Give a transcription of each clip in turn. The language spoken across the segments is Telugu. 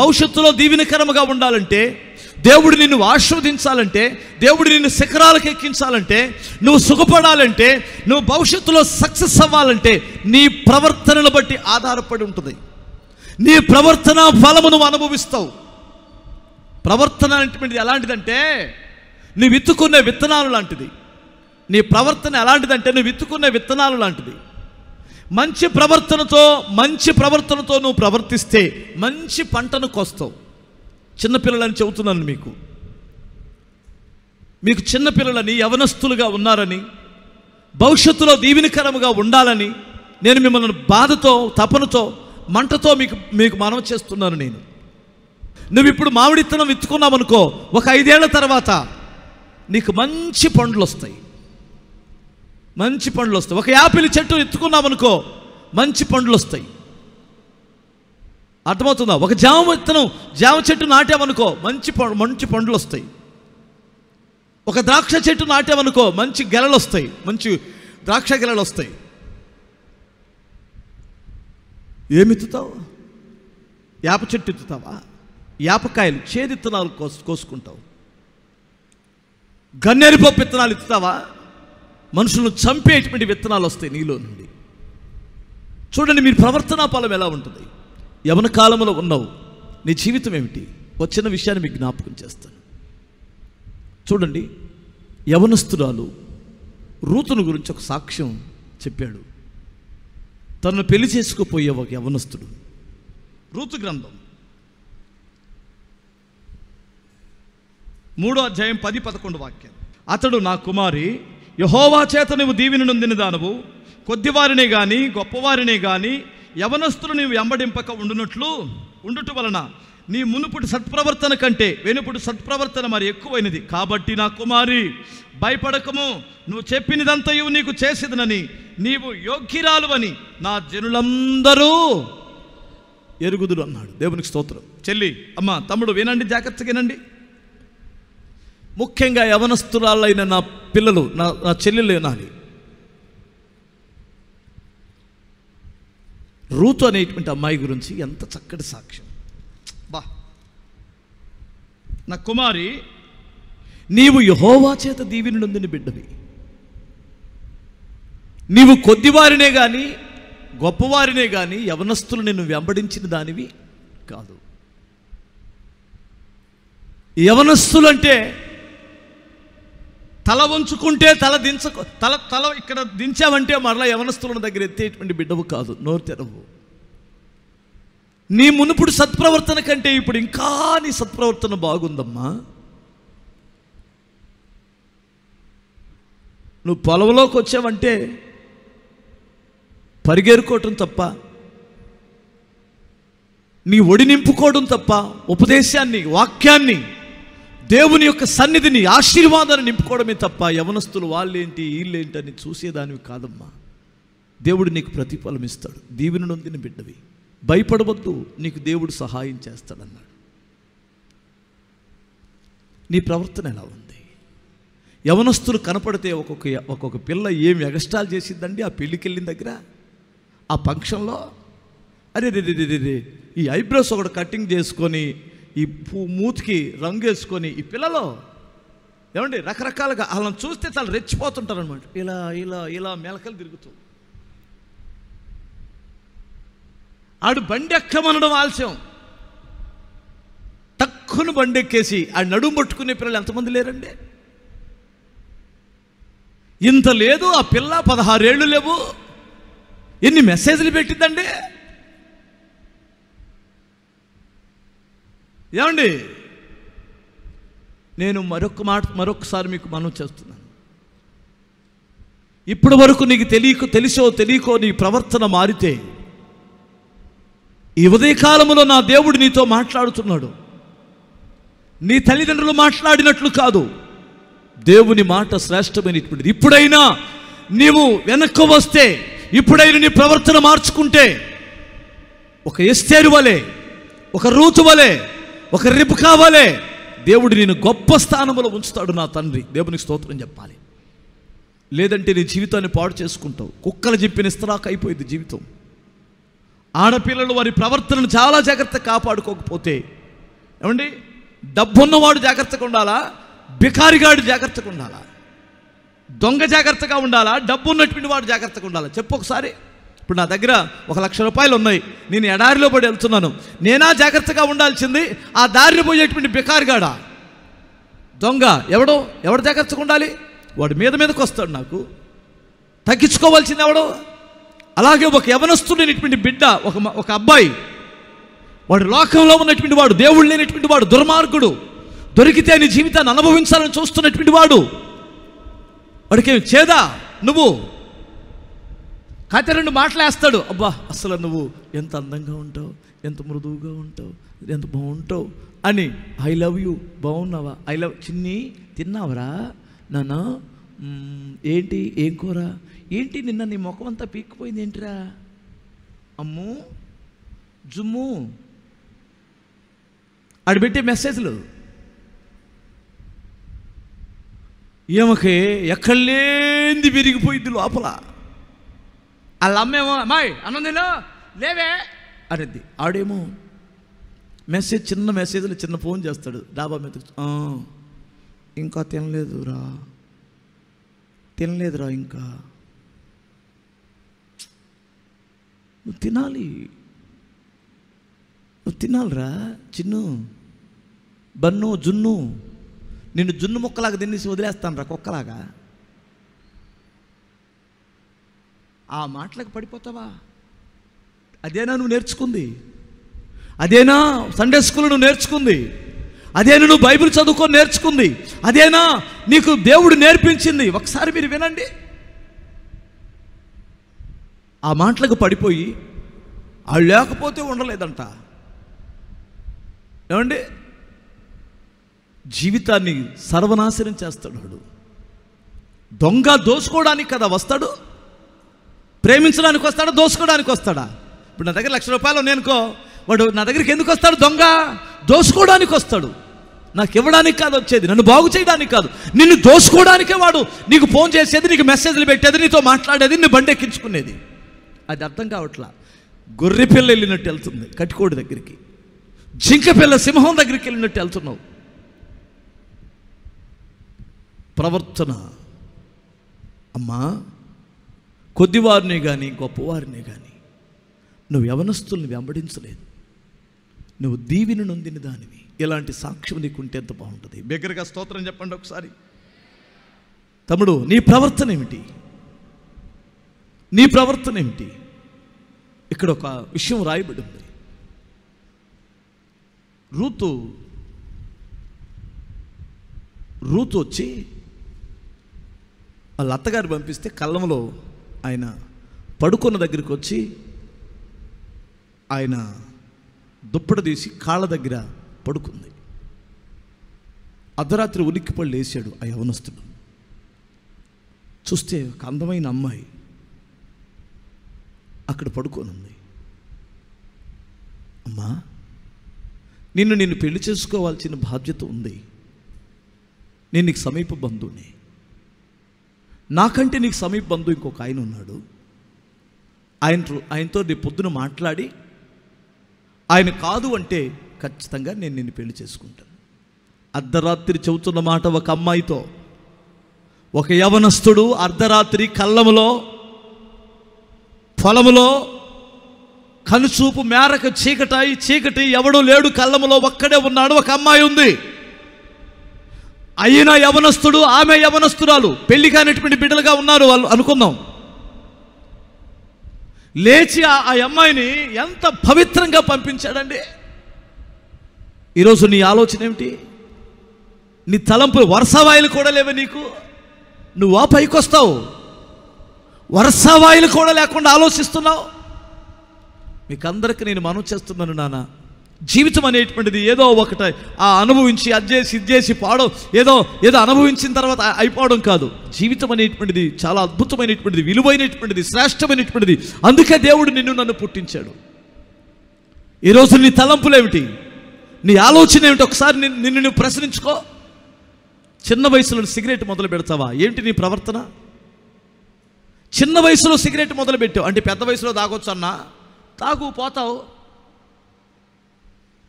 భవిష్యత్తులో దీవెనకరముగా ఉండాలంటే దేవుడు నిన్ను ఆస్వాదించాలంటే దేవుడు నిన్ను శిఖరాలకు ఎక్కించాలంటే నువ్వు సుఖపడాలంటే నువ్వు భవిష్యత్తులో సక్సెస్ అవ్వాలంటే నీ ప్రవర్తనను బట్టి ఆధారపడి ఉంటుంది నీ ప్రవర్తన ఫలము నువ్వు అనుభవిస్తావు ప్రవర్తన అంటే ఎలాంటిదంటే నువ్వు విత్తుకునే విత్తనాలు లాంటిది నీ ప్రవర్తన ఎలాంటిదంటే నువ్వు విత్తుకునే విత్తనాలు లాంటిది మంచి ప్రవర్తనతో మంచి ప్రవర్తనతో నువ్వు ప్రవర్తిస్తే మంచి పంటను కోస్తావు చిన్నపిల్లలని చెబుతున్నాను మీకు మీకు చిన్నపిల్లలని యవనస్తులుగా ఉన్నారని భవిష్యత్తులో దీవెనకరముగా ఉండాలని నేను మిమ్మల్ని బాధతో తపనతో మంటతో మీకు మీకు మనం చేస్తున్నాను నేను నువ్వు ఇప్పుడు మామిడి విత్తుకున్నావు అనుకో ఒక ఐదేళ్ల తర్వాత నీకు మంచి పండ్లు వస్తాయి మంచి పండ్లు వస్తాయి ఒక యాపిల్ చెట్టు ఎత్తుకున్నాం అనుకో మంచి పండ్లు వస్తాయి అర్థమవుతుందా ఒక జామ విత్తనం జామ చెట్టు నాటామనుకో మంచి మంచి పండ్లు వస్తాయి ఒక ద్రాక్ష చెట్టు నాటామనుకో మంచి గెలలు వస్తాయి మంచి ద్రాక్ష గెలలు వస్తాయి ఏమిత్తుతావు యాప చెట్టు ఎత్తుతావా యాపకాయలు చేదిత్తనాలు కోసు కోసుకుంటావు గన్నేరు పప్పు విత్తనాలు ఎత్తుతావా మనుషులను చంపేటువంటి విత్తనాలు వస్తాయి నీలో నుండి చూడండి మీ ప్రవర్తనా ఫలం ఎలా ఉంటుంది యవన కాలంలో ఉన్నావు నీ జీవితం ఏమిటి వచ్చిన విషయాన్ని మీకు జ్ఞాపకం చేస్తాను చూడండి యవనస్తురాలు రూతును గురించి ఒక సాక్ష్యం చెప్పాడు తనను పెళ్లి చేసుకుపోయే ఒక యవనస్తుడు రూతు గ్రంథం మూడో అధ్యాయం పది పదకొండు వాక్యం అతడు నా కుమారి యహోవా చేత నువ్వు దీవిని నొందిన దానవు కొద్దివారినే కానీ గొప్పవారినే కానీ యవనస్తులు నీవు వెంబడింపక ఉండునట్లు ఉండుట వలన నీ మునుపుటి సత్ప్రవర్తన కంటే వెనుపుడు సత్ప్రవర్తన మరి ఎక్కువైనది కాబట్టి నా కుమారి భయపడకము నువ్వు చెప్పినదంతయు నీకు చేసేదనని నీవు యోగ్యురాలు అని నా జనులందరూ ఎరుగుదురు అన్నాడు దేవునికి స్తోత్రం చెల్లి అమ్మ తమ్ముడు వినండి జాగ్రత్తగా వినండి ముఖ్యంగా యవనస్తురాళ్ళైన నా పిల్లలు నా నా చెల్లెలు నాని రూతు అనేటువంటి అమ్మాయి గురించి ఎంత చక్కటి సాక్ష్యం బా నా కుమారి నీవు యహోవా చేత దీవినుందని బిడ్డవి నీవు కొద్దివారినే కానీ గొప్పవారినే కానీ యవనస్తులు నిన్ను వెంబడించిన దానివి కాదు యవనస్తులంటే అంటే తల వంచుకుంటే తల దించకు తల తల ఇక్కడ దించామంటే మరలా యవనస్తున్న దగ్గర ఎత్తేటువంటి బిడ్డవు కాదు నోరు తెరవు నీ మునుపుడు సత్ప్రవర్తన కంటే ఇప్పుడు ఇంకా నీ సత్ప్రవర్తన బాగుందమ్మా నువ్వు పొలంలోకి వచ్చావంటే పరిగేరుకోవటం తప్ప నీ ఒడి నింపుకోవడం తప్ప ఉపదేశాన్ని వాక్యాన్ని దేవుని యొక్క సన్నిధిని ఆశీర్వాదాన్ని నింపుకోవడమే తప్ప యవనస్తులు వాళ్ళేంటి వీళ్ళేంటి అని చూసేదానివి కాదమ్మా దేవుడు నీకు ప్రతిఫలం ఇస్తాడు దీవెని నొందిన బిడ్డవి భయపడవద్దు నీకు దేవుడు సహాయం చేస్తాడన్నాడు నీ ప్రవర్తన ఎలా ఉంది యవనస్తులు కనపడితే ఒక్కొక్క ఒక్కొక్క పిల్ల ఏం ఎగస్టాల్ చేసిందండి ఆ పెళ్ళికి వెళ్ళిన దగ్గర ఆ ఫంక్షన్లో అరే రే రే రే ఈ ఐబ్రోస్ ఒకటి కటింగ్ చేసుకొని ఈ పూ మూతికి రంగేసుకొని ఈ పిల్లలు ఏమండి రకరకాలుగా వాళ్ళని చూస్తే చాలా రెచ్చిపోతుంటారు అనమాట ఇలా ఇలా ఇలా మెలకలు తిరుగుతూ ఆడు బండి ఎక్కమనడం ఆలస్యం తక్కువను బండి ఎక్కేసి ఆ నడుము పట్టుకునే పిల్లలు ఎంతమంది లేరండి ఇంత లేదు ఆ పిల్ల పదహారేళ్ళు లేవు ఎన్ని మెసేజ్లు పెట్టిందండి ఏమండి నేను మరొక మాట మరొకసారి మీకు మనం చేస్తున్నాను ఇప్పటి వరకు నీకు తెలియక తెలిసో తెలియకో నీ ప్రవర్తన మారితే ఈ ఉదయకాలంలో నా దేవుడు నీతో మాట్లాడుతున్నాడు నీ తల్లిదండ్రులు మాట్లాడినట్లు కాదు దేవుని మాట శ్రేష్టమైనటువంటిది ఇప్పుడైనా నీవు వెనక్కు వస్తే ఇప్పుడైనా నీ ప్రవర్తన మార్చుకుంటే ఒక ఎస్తేరు వలె ఒక రూతు వలె ఒక రిపు కావాలి దేవుడు నేను గొప్ప స్థానంలో ఉంచుతాడు నా తండ్రి దేవునికి స్తోత్రం చెప్పాలి లేదంటే నీ జీవితాన్ని పాడు చేసుకుంటావు కుక్కలు చెప్పిన ఇస్తరాకు అయిపోయింది జీవితం ఆడపిల్లలు వారి ప్రవర్తనను చాలా జాగ్రత్త కాపాడుకోకపోతే ఏమండి డబ్బున్నవాడు జాగ్రత్తగా ఉండాలా బికారిగాడు జాగ్రత్తగా ఉండాలా దొంగ జాగ్రత్తగా ఉండాలా డబ్బు ఉన్నటువంటి వాడు జాగ్రత్తగా ఉండాలా చెప్పు ఒకసారి ఇప్పుడు నా దగ్గర ఒక లక్ష రూపాయలు ఉన్నాయి నేను ఎడారిలో పడి వెళ్తున్నాను నేనా జాగ్రత్తగా ఉండాల్సింది ఆ దారిలో పోయేటువంటి బికార్గాడ దొంగ ఎవడో ఎవడు జాగ్రత్తగా ఉండాలి వాడు మీద మీదకి వస్తాడు నాకు తగ్గించుకోవాల్సింది ఎవడో అలాగే ఒక యవనస్తుడైనటువంటి బిడ్డ ఒక ఒక అబ్బాయి వాడు లోకంలో ఉన్నటువంటి వాడు దేవుడు లేనటువంటి వాడు దుర్మార్గుడు దొరికితే నీ జీవితాన్ని అనుభవించాలని చూస్తున్నటువంటి వాడు వాడికి చేదా నువ్వు అయితే రెండు మాట్లాడేస్తాడు అబ్బా అసలు నువ్వు ఎంత అందంగా ఉంటావు ఎంత మృదువుగా ఉంటావు ఎంత బాగుంటావు అని ఐ లవ్ యూ బాగున్నావా ఐ లవ్ చిన్ని తిన్నావరా నాన్న ఏంటి ఏం కూర ఏంటి నిన్న నీ ముఖం అంతా పీక్కుపోయింది ఏంటిరా అమ్ము జుమ్ము ఆడు పెట్టే మెసేజ్లు ఏమకే ఎక్కడ లేనిది విరిగిపోయింది లోపల వాళ్ళ అమ్మేమో అమ్మాయి అన్నందిలో లేవే అనిద్ది ఆడేమో మెసేజ్ చిన్న మెసేజ్లు చిన్న ఫోన్ చేస్తాడు డాబా మీద ఇంకా తినలేదురా తినలేదురా ఇంకా నువ్వు తినాలి నువ్వు తినాలిరా చిన్ను బన్ను జున్ను నిన్ను జున్ను ముక్కలాగా తినేసి వదిలేస్తాను రా కుక్కలాగా ఆ మాటలకు పడిపోతావా అదేనా నువ్వు నేర్చుకుంది అదేనా సండే స్కూల్ నువ్వు నేర్చుకుంది అదేనా నువ్వు బైబిల్ చదువుకొని నేర్చుకుంది అదేనా నీకు దేవుడు నేర్పించింది ఒకసారి మీరు వినండి ఆ మాటలకు పడిపోయి ఆ లేకపోతే ఉండలేదంట ఏమండి జీవితాన్ని సర్వనాశనం చేస్తాడు దొంగ దోసుకోవడానికి కదా వస్తాడు ప్రేమించడానికి వస్తాడా దోసుకోవడానికి వస్తాడా ఇప్పుడు నా దగ్గర లక్ష రూపాయలు నేనుకో వాడు నా దగ్గరికి ఎందుకు వస్తాడు దొంగ దోసుకోవడానికి వస్తాడు నాకు ఇవ్వడానికి కాదు వచ్చేది నన్ను బాగు చేయడానికి కాదు నిన్ను దోసుకోవడానికే వాడు నీకు ఫోన్ చేసేది నీకు మెసేజ్లు పెట్టేది నీతో మాట్లాడేది నిన్ను బండి ఎక్కించుకునేది అది అర్థం కావట్లా గొర్రె పిల్ల వెళ్ళినట్టు వెళ్తుంది కట్టుకోడి దగ్గరికి జింక పిల్ల సింహం దగ్గరికి వెళ్ళినట్టు వెళ్తున్నావు ప్రవర్తన అమ్మా కొద్దివారిని కానీ గొప్పవారిని కానీ నువ్వు యవనస్తుల్ని వెంబడించలేదు నువ్వు దీవిని నొందిన దానివి ఇలాంటి సాక్ష్యం నీకుంటే ఎంత బాగుంటుంది బిగ్గరగా స్తోత్రం చెప్పండి ఒకసారి తమ్ముడు నీ ప్రవర్తన ఏమిటి నీ ప్రవర్తన ఏమిటి ఇక్కడ ఒక విషయం రాయబడి ఉంది రూతు రూతు వచ్చి వాళ్ళ అత్తగారు పంపిస్తే కళ్ళంలో ఆయన పడుకున్న దగ్గరికి వచ్చి ఆయన దుప్పట తీసి కాళ్ళ దగ్గర పడుకుంది అర్ధరాత్రి ఉలిక్కి పళ్ళు వేసాడు ఆ యవనస్తుడు చూస్తే ఒక అందమైన అమ్మాయి అక్కడ పడుకోనుంది అమ్మా నిన్ను నేను పెళ్లి చేసుకోవాల్సిన బాధ్యత ఉంది నేను నీకు సమీప బంధువుని నాకంటే నీకు సమీప బంధువు ఇంకొక ఆయన ఉన్నాడు ఆయన ఆయనతో నీ పొద్దున మాట్లాడి ఆయన కాదు అంటే ఖచ్చితంగా నేను నిన్ను పెళ్లి చేసుకుంటాను అర్ధరాత్రి చెబుతున్న మాట ఒక అమ్మాయితో ఒక యవనస్తుడు అర్ధరాత్రి కళ్ళములో పొలములో కనుచూపు మేరకు చీకటాయి చీకటి ఎవడు లేడు కళ్ళములో ఒక్కడే ఉన్నాడు ఒక అమ్మాయి ఉంది అయిన యవనస్తుడు ఆమె యవనస్తురాలు పెళ్లి కానిటువంటి బిడ్డలుగా ఉన్నారు వాళ్ళు అనుకుందాం లేచి ఆ అమ్మాయిని ఎంత పవిత్రంగా పంపించాడండి ఈరోజు నీ ఆలోచన ఏమిటి నీ తలంపు వరుసవాయిలు కూడా లేవు నీకు నువ్వు ఆ పైకి వస్తావు వరుసవాయిలు కూడా లేకుండా ఆలోచిస్తున్నావు మీకందరికి నేను మనం చేస్తున్నాను నానా జీవితం అనేటువంటిది ఏదో ఒకటి ఆ అనుభవించి అది చేసి ఇది చేసి పాడడం ఏదో ఏదో అనుభవించిన తర్వాత అయిపోవడం కాదు జీవితం అనేటువంటిది చాలా అద్భుతమైనటువంటిది విలువైనటువంటిది శ్రేష్టమైనటువంటిది అందుకే దేవుడు నిన్ను నన్ను పుట్టించాడు ఈరోజు నీ తలంపులేమిటి నీ ఆలోచన ఏమిటి ఒకసారి నిన్ను నువ్వు ప్రశ్నించుకో చిన్న వయసులో సిగరెట్ మొదలు పెడతావా ఏంటి నీ ప్రవర్తన చిన్న వయసులో సిగరెట్ మొదలు పెట్టావు అంటే పెద్ద వయసులో తాగొచ్చు అన్నా తాగు పోతావు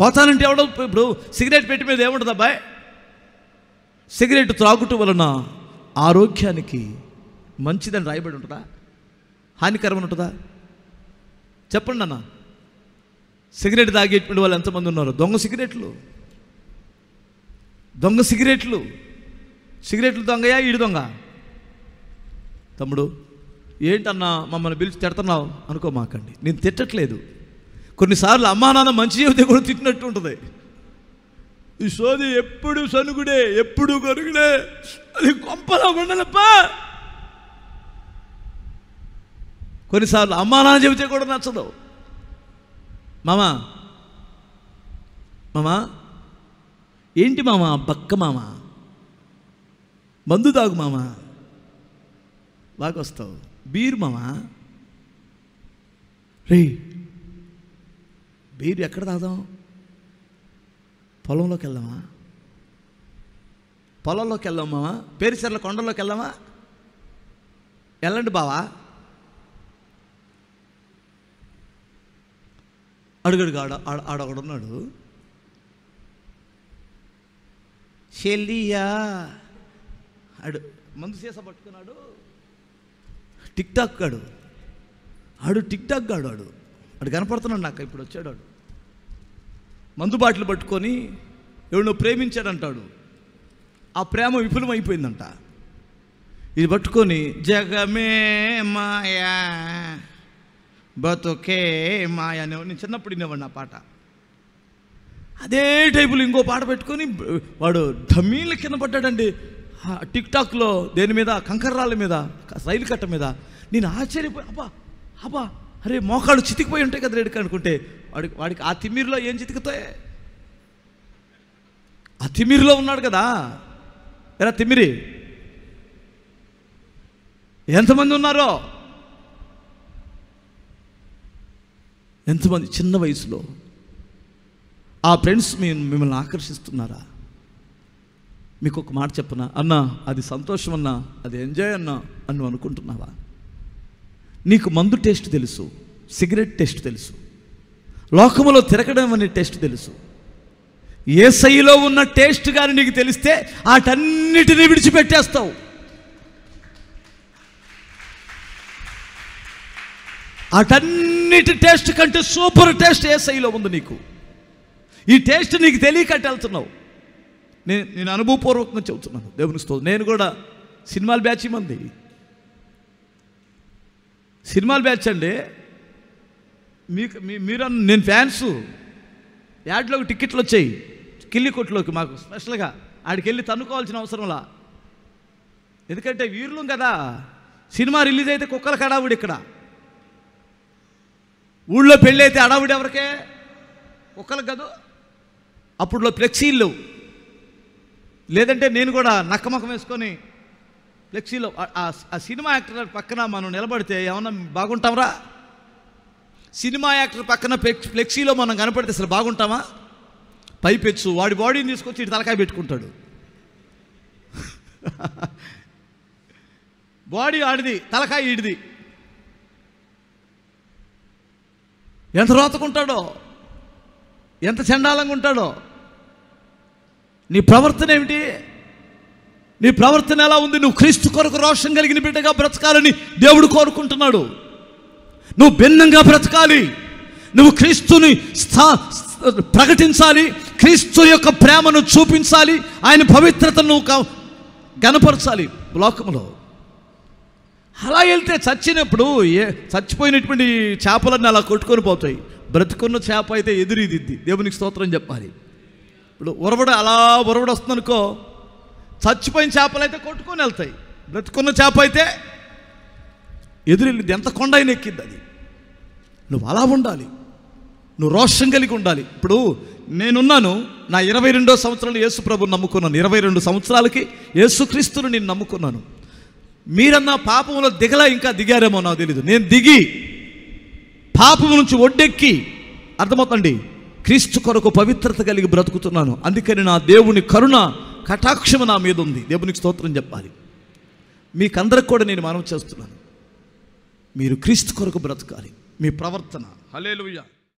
పోతానంటే ఎవడో ఇప్పుడు సిగరెట్ పెట్టి మీద ఏముంటుంది అబ్బాయి సిగరెట్ త్రాగుట వలన ఆరోగ్యానికి మంచిదని రాయబడి ఉంటుందా హానికరమని ఉంటుందా చెప్పండి అన్న సిగరెట్ తాగేటువంటి వాళ్ళు ఎంతమంది ఉన్నారు దొంగ సిగరెట్లు దొంగ సిగరెట్లు సిగరెట్లు దొంగయా ఈడు దొంగ తమ్ముడు ఏంటన్నా మమ్మల్ని పిలిచి తిడుతున్నావు అనుకోమాకండి నేను తిట్టట్లేదు కొన్నిసార్లు అమ్మా నాన్న మంచి చెబితే కూడా తిట్టినట్టు ఉంటుంది ఈ సోది ఎప్పుడు సనుగుడే ఎప్పుడు గొరుగుడే అది గొప్పలో ఉండలప్ప కొన్నిసార్లు అమ్మా నాన్న చెబితే కూడా నచ్చదు మామ మామా ఏంటి మామ బక్క మామ మందు తాగు మామ బాగా వస్తావు బీరు మామ రే బీరు ఎక్కడ తాగుదాం పొలంలోకి వెళ్దామా పొలంలోకి వెళ్దాం మామా పేరుచర్ల కొండల్లోకి వెళ్దామా వెళ్ళండి బావా అడుగడుగు ఆడ ఆడగడున్నాడు చెల్లియా అడు మందు సీస పట్టుకున్నాడు టిక్ టాక్ గాడు ఆడు టిక్ టాక్ గాడు ఆడు ఆడు కనపడుతున్నాడు నాకు ఇప్పుడు వచ్చాడు ఆడు మందుబాట్లు పట్టుకొని ఎవడో ప్రేమించాడంటాడు ఆ ప్రేమ విఫలమైపోయిందంట ఇది పట్టుకొని జగమే మాయా బతుకే మాయా అనే నేను చిన్నప్పుడు వినేవాడిని ఆ పాట అదే టైపులో ఇంకో పాట పెట్టుకొని వాడు ధమ్మీల కింద పడ్డాడండి టిక్ టాక్లో దేని మీద కంకర్రాల మీద రైలు కట్ట మీద నేను ఆశ్చర్యపోయి అబ్బా అబ్బా అరే మోకాళ్ళు చితికిపోయి ఉంటాయి కదా రెడ్కి అనుకుంటే వాడికి వాడికి ఆ తిమ్మిరిలో ఏం చితికితే ఆ తిమ్మిరిలో ఉన్నాడు కదా ఎరా తిమ్మిరి ఎంతమంది ఉన్నారో ఎంతమంది చిన్న వయసులో ఆ ఫ్రెండ్స్ మీ మిమ్మల్ని ఆకర్షిస్తున్నారా మీకు ఒక మాట చెప్పనా అన్నా అది సంతోషం అన్నా అది ఎంజాయ్ అన్నా అని అనుకుంటున్నావా నీకు మందు టేస్ట్ తెలుసు సిగరెట్ టేస్ట్ తెలుసు లోకములో తిరగడం అనే టేస్ట్ తెలుసు ఏ సైలో ఉన్న టేస్ట్ కానీ నీకు తెలిస్తే వాటన్నిటిని విడిచిపెట్టేస్తావు అటన్నిటి టేస్ట్ కంటే సూపర్ టేస్ట్ ఏ సైలో ఉంది నీకు ఈ టేస్ట్ నీకు తెలియకట్టు వెళ్తున్నావు నేను నేను అనుభవపూర్వకంగా చెబుతున్నాను దేవుని స్తో నేను కూడా సినిమాలు బ్యాచ్ మంది సినిమాలు బ్యాచ్ అండి మీకు మీరు నేను ఫ్యాన్స్ యాడ్లోకి టికెట్లు వచ్చాయి కిల్లి కొట్లోకి మాకు స్పెషల్గా ఆడికి వెళ్ళి తన్నుకోవాల్సిన అవసరంలా ఎందుకంటే వీర్లు కదా సినిమా రిలీజ్ అయితే కుక్కలకి కడావుడు ఇక్కడ ఊళ్ళో పెళ్ళి అయితే అడావుడు ఎవరికే కుక్కలకు కదా అప్పుడులో ఫ్లెక్సీలు లేదంటే నేను కూడా నక్కమకం వేసుకొని ఫ్లెక్సీలో ఆ సినిమా యాక్టర్ పక్కన మనం నిలబడితే ఏమన్నా బాగుంటాంరా సినిమా యాక్టర్ పక్కన ఫ్లెక్సీలో మనం కనపడితే అసలు బాగుంటామా పైపెచ్చు వాడి బాడీని తీసుకొచ్చి ఇటు తలకాయ పెట్టుకుంటాడు బాడీ ఆడిది తలకాయ ఈడిది ఎంత రోతకుంటాడో ఎంత చండాలంగా ఉంటాడో నీ ప్రవర్తన ఏమిటి నీ ప్రవర్తన ఎలా ఉంది నువ్వు క్రీస్తు కొరకు రోషం కలిగిన బిడ్డగా బ్రతకాలని దేవుడు కోరుకుంటున్నాడు నువ్వు భిన్నంగా బ్రతకాలి నువ్వు క్రీస్తుని స్థా ప్రకటించాలి క్రీస్తు యొక్క ప్రేమను చూపించాలి ఆయన పవిత్రతను గనపరచాలి లోకంలో అలా వెళ్తే చచ్చినప్పుడు ఏ చచ్చిపోయినటువంటి చేపలన్నీ అలా కొట్టుకొని పోతాయి బ్రతుకున్న చేప అయితే ఎదురీదిద్ది దేవునికి స్తోత్రం చెప్పాలి ఇప్పుడు ఉరవడ అలా ఉరవడ వస్తుందనుకో చచ్చిపోయిన చేపలు అయితే కొట్టుకొని వెళ్తాయి బ్రతుకున్న చేప అయితే ఎదురెళ్ళింది ఎంత కొండ అయిన ఎక్కింది అది నువ్వు అలా ఉండాలి నువ్వు రోషం కలిగి ఉండాలి ఇప్పుడు నేనున్నాను నా ఇరవై రెండో సంవత్సరాలు యేసుప్రభు నమ్ముకున్నాను ఇరవై రెండు సంవత్సరాలకి యేసుక్రీస్తుని నేను నమ్ముకున్నాను మీరన్నా పాపంలో దిగలా ఇంకా దిగారేమో నాకు తెలీదు నేను దిగి పాపం నుంచి ఒడ్డెక్కి అర్థమవుతండి క్రీస్తు కొరకు పవిత్రత కలిగి బ్రతుకుతున్నాను అందుకని నా దేవుని కరుణ కటాక్షము నా మీద ఉంది దేవునికి స్తోత్రం చెప్పాలి మీకందరికి కూడా నేను మనం చేస్తున్నాను మీరు క్రీస్తు కొరకు బ్రతకాలి మీ ప్రవర్తన హలే